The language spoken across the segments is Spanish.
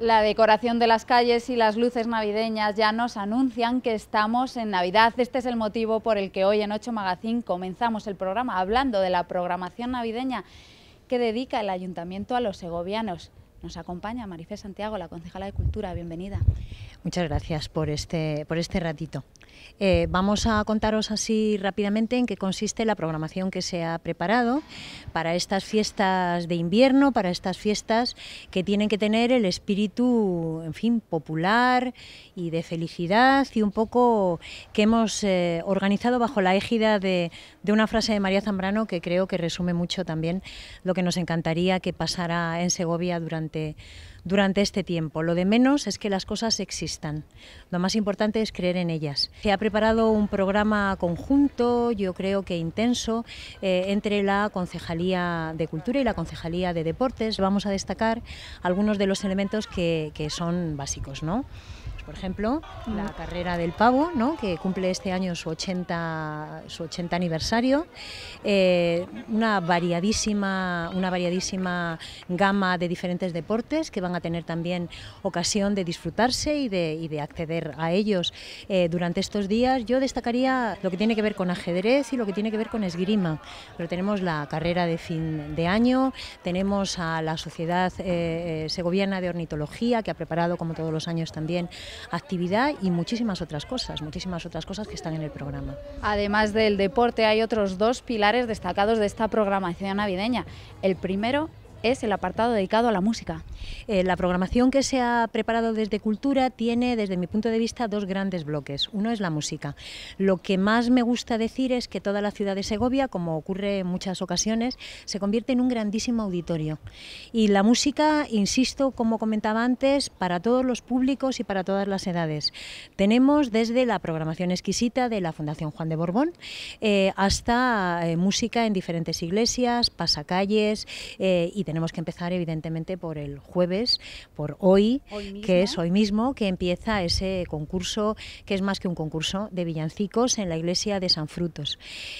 La decoración de las calles y las luces navideñas ya nos anuncian que estamos en Navidad. Este es el motivo por el que hoy en Ocho Magazine comenzamos el programa hablando de la programación navideña que dedica el Ayuntamiento a los segovianos. Nos acompaña Marifé Santiago, la concejala de Cultura. Bienvenida. Muchas gracias por este, por este ratito. Eh, vamos a contaros así rápidamente en qué consiste la programación que se ha preparado para estas fiestas de invierno, para estas fiestas que tienen que tener el espíritu, en fin, popular y de felicidad y un poco que hemos eh, organizado bajo la égida de, de una frase de María Zambrano que creo que resume mucho también lo que nos encantaría que pasara en Segovia durante durante este tiempo. Lo de menos es que las cosas existan. Lo más importante es creer en ellas. Se ha preparado un programa conjunto, yo creo que intenso, eh, entre la Concejalía de Cultura y la Concejalía de Deportes. Vamos a destacar algunos de los elementos que, que son básicos, ¿no? Por ejemplo, la carrera del pavo, que cumple este año su 80, su 80 aniversario, eh, una, variadísima, una variadísima gama de diferentes deportes que van a tener también ocasión de disfrutarse y de, de acceder a ellos eh, durante estos días. Yo destacaría lo que tiene que ver con ajedrez y lo que tiene que ver con esgrima, pero tenemos la carrera de fin de año, tenemos a la Sociedad eh, eh Segoviana de Ornitología, que ha preparado, como todos los años también, actividad y muchísimas otras cosas, muchísimas otras cosas que están en el programa. Además del deporte, hay otros dos pilares destacados de esta programación navideña. El primero es el apartado dedicado a la música. Eh, la programación que se ha preparado desde Cultura tiene, desde mi punto de vista, dos grandes bloques. Uno es la música. Lo que más me gusta decir es que toda la ciudad de Segovia, como ocurre en muchas ocasiones, se convierte en un grandísimo auditorio. Y la música, insisto, como comentaba antes, para todos los públicos y para todas las edades. Tenemos desde la programación exquisita de la Fundación Juan de Borbón eh, hasta eh, música en diferentes iglesias, pasacalles y tenemos que empezar evidentemente por el jueves, por hoy, que es hoy mismo, que empieza ese concurso, que es más que un concurso de villancicos en la iglesia de San Frutos.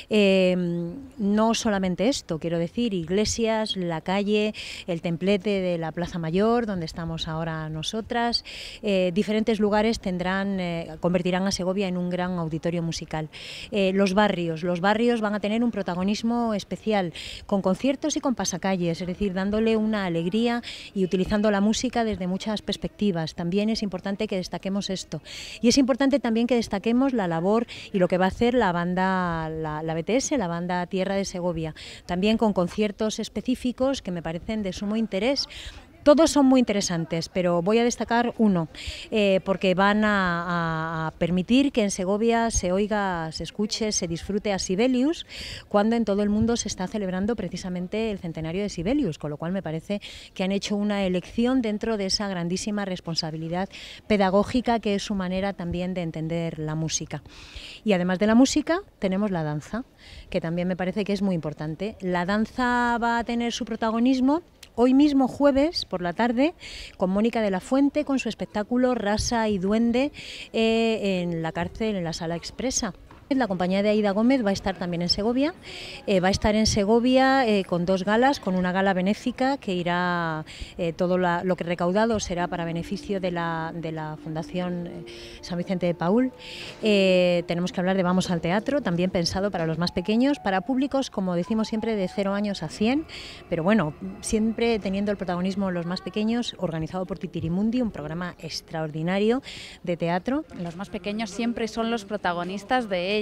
Em, no solamente esto, quiero decir, iglesias, la calle, el templete de la Plaza Mayor, donde estamos ahora nosotras, eh, diferentes lugares tendrán, eh, convertirán a Segovia en un gran auditorio musical. Eh, los barrios, los barrios van a tener un protagonismo especial, con conciertos y con pasacalles, es decir, dándole una alegría y utilizando la música desde muchas perspectivas. También es importante que destaquemos esto. Y es importante también que destaquemos la labor y lo que va a hacer la banda, la, BTS, la banda Tierra de Segovia. También con conciertos específicos que me parecen de sumo interés todos son muy interesantes, pero voy a destacar uno, eh, porque van a, a, permitir que en Segovia se oiga, se escuche, se disfrute a Sibelius, cuando en todo el mundo se está celebrando precisamente el centenario de Sibelius, con lo cual me parece que han hecho una elección dentro de esa grandísima responsabilidad pedagógica que es su manera también de entender la música. Y además de la música, tenemos la danza, que también me parece que es muy importante. La danza va a tener su protagonismo hoy mismo jueves por la tarde con Mónica de la Fuente con su espectáculo Rasa y Duende eh, en la cárcel, en la sala expresa. La compañía de Aida Gómez va a estar también en Segovia. Eh, va a estar en Segovia eh, con dos galas, con una gala benéfica que irá, eh, todo lo que recaudado será para beneficio de la, Fundación San Vicente de Paul. tenemos que hablar de Vamos al Teatro, también pensado para los más pequeños, para públicos, como decimos siempre, de 0 años a 100, pero bueno, siempre teniendo el protagonismo los más pequeños, organizado por Titirimundi, un programa extraordinario de teatro. Los más pequeños siempre son los protagonistas de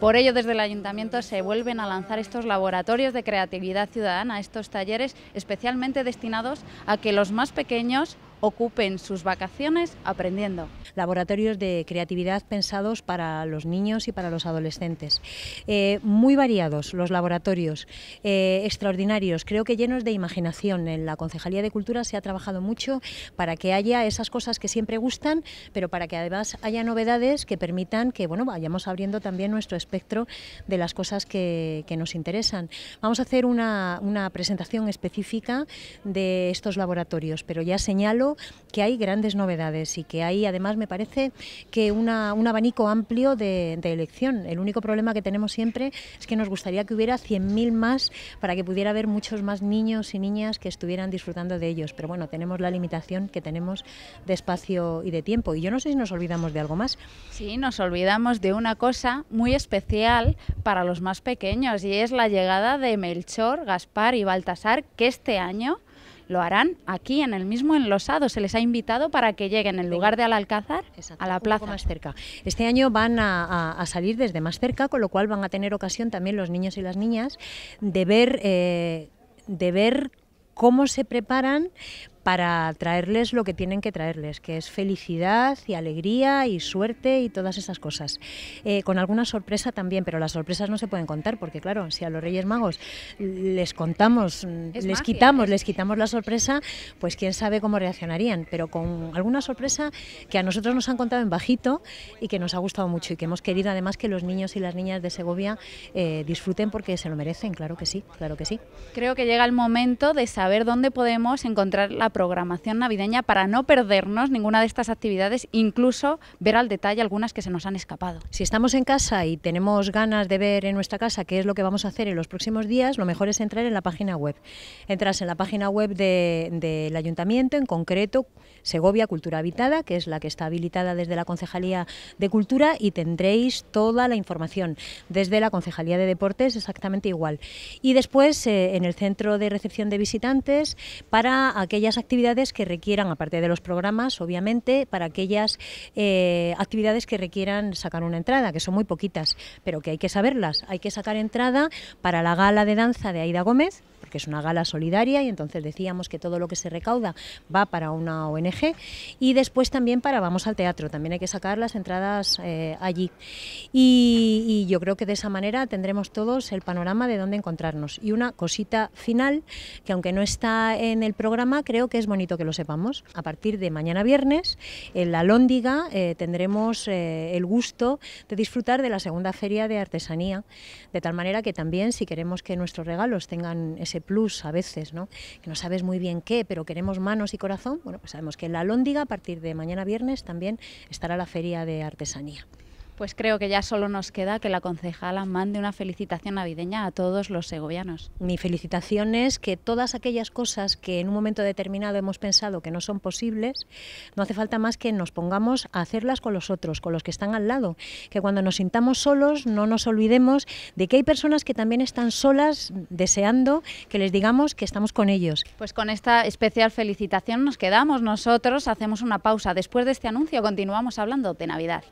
por ello, desde el ayuntamiento se vuelven a lanzar estos laboratorios de creatividad ciudadana, estos talleres especialmente destinados a que los más pequeños ocupen sus vacaciones aprendiendo. Laboratorios de creatividad pensados para los niños y para los adolescentes. Eh, muy variados los laboratorios, eh, extraordinarios, creo que llenos de imaginación. En la Concejalía de Cultura se ha trabajado mucho para que haya esas cosas que siempre gustan, pero para que además haya novedades que permitan que bueno, vayamos abriendo también nuestro espectro de las cosas que, nos interesan. Vamos a hacer una, una presentación específica de estos laboratorios, pero ya señalo que hay grandes novedades y que hay, además, me parece que un abanico amplio de, de, elección. El único problema que tenemos siempre es que nos gustaría que hubiera 100.000 más para que pudiera haber muchos más niños y niñas que estuvieran disfrutando de ellos. Pero bueno, tenemos la limitación que tenemos de espacio y de tiempo. Y yo no sé si nos olvidamos de algo más. Sí, nos olvidamos de una cosa muy especial para los más pequeños y es la llegada de Melchor, Gaspar y Baltasar, que este año lo harán aquí en el mismo enlosado. Se les ha invitado para que lleguen en lugar de al Alcázar a la plaza. más cerca. Este año van a, salir desde más cerca, con lo cual van a tener ocasión también los niños y las niñas de ver, eh, de ver cómo se preparan para traerles lo que tienen que traerles, que es felicidad y alegría y suerte y todas esas cosas. Eh, con alguna sorpresa también, pero las sorpresas no se pueden contar, porque claro, si a los Reyes Magos les contamos, les quitamos, les quitamos la sorpresa, pues quién sabe cómo reaccionarían. Pero con alguna sorpresa que a nosotros nos han contado en bajito y que nos ha gustado mucho y que hemos querido además que los niños y las niñas de Segovia eh, disfruten porque se lo merecen, claro que sí, claro que sí. Creo que llega el momento de saber dónde podemos encontrar la programación navideña para no perdernos ninguna de estas actividades, incluso ver al detalle algunas que se nos han escapado. Si estamos en casa y tenemos ganas de ver en nuestra casa qué es lo que vamos a hacer en los próximos días, lo mejor es entrar en la página web. Entras en la página web del ayuntamiento, en concreto Segovia Cultura Habitada, que es la que está habilitada desde la Concejalía de Cultura y tendréis toda la información. Desde la Concejalía de Deportes exactamente igual. Y después eh, en el centro de recepción de visitantes para aquellas actividades actividades que requieran, aparte de los programas, obviamente, para aquellas eh, actividades que requieran sacar una entrada, que son muy poquitas, pero que hay que saberlas. Hay que sacar entrada para la gala de danza de Aida Gómez, porque es una gala solidaria y entonces decíamos que todo lo que se recauda va para una ONG y después también para Vamos al Teatro, también hay que sacar las entradas eh, allí. Y, yo creo que de esa manera tendremos todos el panorama de dónde encontrarnos. Y una cosita final, que aunque no está en el programa, creo que es bonito que lo sepamos. A partir de mañana viernes, en la Lóndiga eh, tendremos eh, el gusto de disfrutar de la segunda feria de artesanía, de tal manera que también si queremos que nuestros regalos tengan ese plus a veces, ¿no? que no sabes muy bien qué, pero queremos manos y corazón, bueno, pues sabemos que en la Lóndiga a partir de mañana viernes también estará la Feria de Artesanía. Pues creo que ya solo nos queda que la concejala mande una felicitación navideña a todos los segovianos. Mi felicitación es que todas aquellas cosas que en un momento determinado hemos pensado que no son posibles, no hace falta más que nos pongamos a hacerlas con los otros, con los que están al lado. Que cuando nos sintamos solos no nos olvidemos de que hay personas que también están solas deseando que les digamos que estamos con ellos. Pues con esta especial felicitación nos quedamos nosotros, hacemos una pausa. Después de este anuncio continuamos hablando de Navidad.